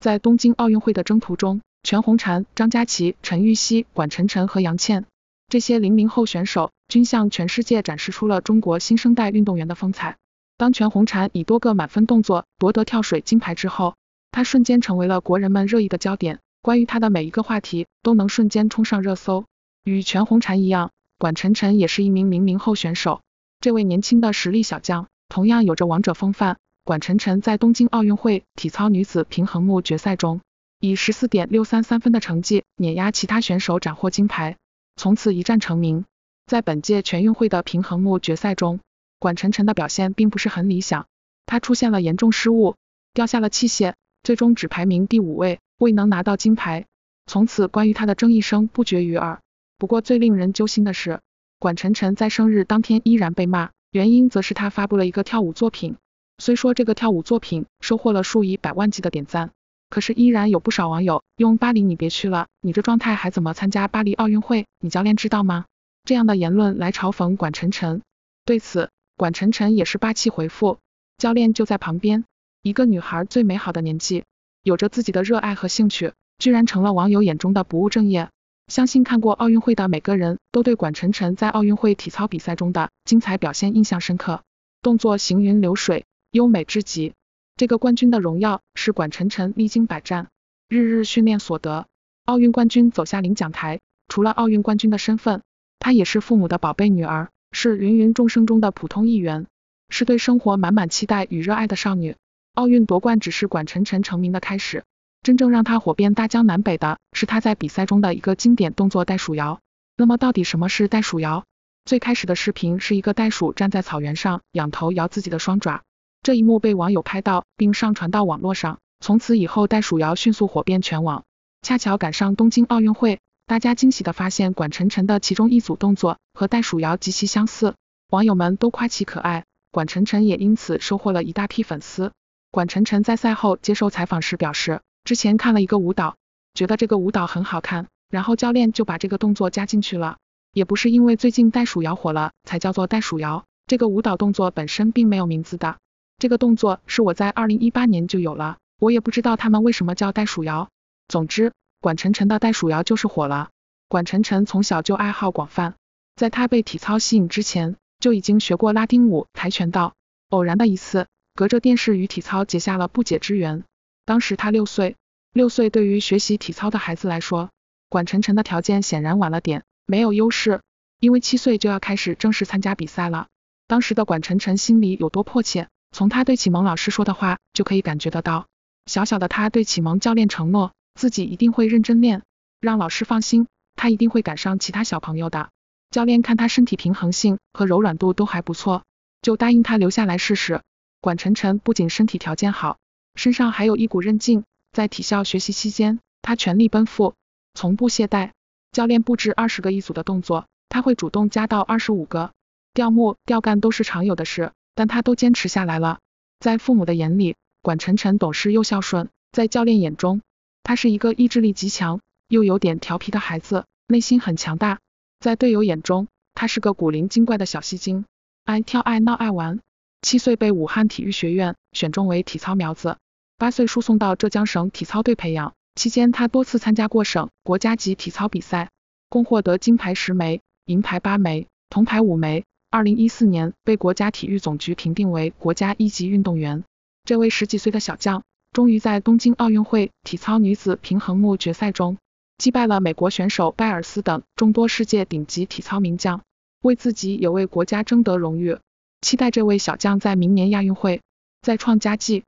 在东京奥运会的征途中，全红婵、张家齐、陈芋汐、管晨晨和杨倩这些零零后选手均向全世界展示出了中国新生代运动员的风采。当全红婵以多个满分动作夺得跳水金牌之后，她瞬间成为了国人们热议的焦点，关于她的每一个话题都能瞬间冲上热搜。与全红婵一样，管晨晨也是一名零零后选手，这位年轻的实力小将同样有着王者风范。管晨辰在东京奥运会体操女子平衡木决赛中，以十四点六三三分的成绩碾压其他选手斩获金牌，从此一战成名。在本届全运会的平衡木决赛中，管晨辰的表现并不是很理想，她出现了严重失误，掉下了器械，最终只排名第五位，未能拿到金牌。从此关于她的争议声不绝于耳。不过最令人揪心的是，管晨辰在生日当天依然被骂，原因则是她发布了一个跳舞作品。虽说这个跳舞作品收获了数以百万计的点赞，可是依然有不少网友用巴黎你别去了，你这状态还怎么参加巴黎奥运会？你教练知道吗？这样的言论来嘲讽管晨晨。对此，管晨晨也是霸气回复：教练就在旁边。一个女孩最美好的年纪，有着自己的热爱和兴趣，居然成了网友眼中的不务正业。相信看过奥运会的每个人都对管晨晨在奥运会体操比赛中的精彩表现印象深刻，动作行云流水。优美之极，这个冠军的荣耀是管晨晨历经百战，日日训练所得。奥运冠军走下领奖台，除了奥运冠军的身份，她也是父母的宝贝女儿，是芸芸众生中的普通一员，是对生活满满期待与热爱的少女。奥运夺冠只是管晨晨成名的开始，真正让她火遍大江南北的是她在比赛中的一个经典动作——袋鼠摇。那么到底什么是袋鼠摇？最开始的视频是一个袋鼠站在草原上，仰头摇自己的双爪。这一幕被网友拍到，并上传到网络上，从此以后袋鼠摇迅速火遍全网。恰巧赶上东京奥运会，大家惊喜地发现管晨辰的其中一组动作和袋鼠摇极其相似，网友们都夸其可爱，管晨辰也因此收获了一大批粉丝。管晨晨在赛后接受采访时表示，之前看了一个舞蹈，觉得这个舞蹈很好看，然后教练就把这个动作加进去了。也不是因为最近袋鼠摇火了才叫做袋鼠摇，这个舞蹈动作本身并没有名字的。这个动作是我在二零一八年就有了，我也不知道他们为什么叫袋鼠摇。总之，管晨晨的袋鼠摇就是火了。管晨晨从小就爱好广泛，在他被体操吸引之前，就已经学过拉丁舞、跆拳道。偶然的一次，隔着电视与体操结下了不解之缘。当时他六岁，六岁对于学习体操的孩子来说，管晨晨的条件显然晚了点，没有优势。因为七岁就要开始正式参加比赛了，当时的管晨晨心里有多迫切？从他对启蒙老师说的话，就可以感觉得到，小小的他对启蒙教练承诺，自己一定会认真练，让老师放心，他一定会赶上其他小朋友的。教练看他身体平衡性和柔软度都还不错，就答应他留下来试试。管晨晨不仅身体条件好，身上还有一股韧劲，在体校学习期间，他全力奔赴，从不懈怠。教练布置二十个一组的动作，他会主动加到二十五个，吊木吊杆都是常有的事。但他都坚持下来了。在父母的眼里，管晨晨懂事又孝顺；在教练眼中，他是一个意志力极强又有点调皮的孩子，内心很强大；在队友眼中，他是个古灵精怪的小戏精，爱跳爱闹爱玩。七岁被武汉体育学院选中为体操苗子，八岁输送到浙江省体操队培养，期间他多次参加过省、国家级体操比赛，共获得金牌十枚，银牌八枚，铜牌五枚。二零一四年被国家体育总局评定为国家一级运动员。这位十几岁的小将，终于在东京奥运会体操女子平衡木决赛中，击败了美国选手拜尔斯等众多世界顶级体操名将，为自己也为国家争得荣誉。期待这位小将在明年亚运会再创佳绩。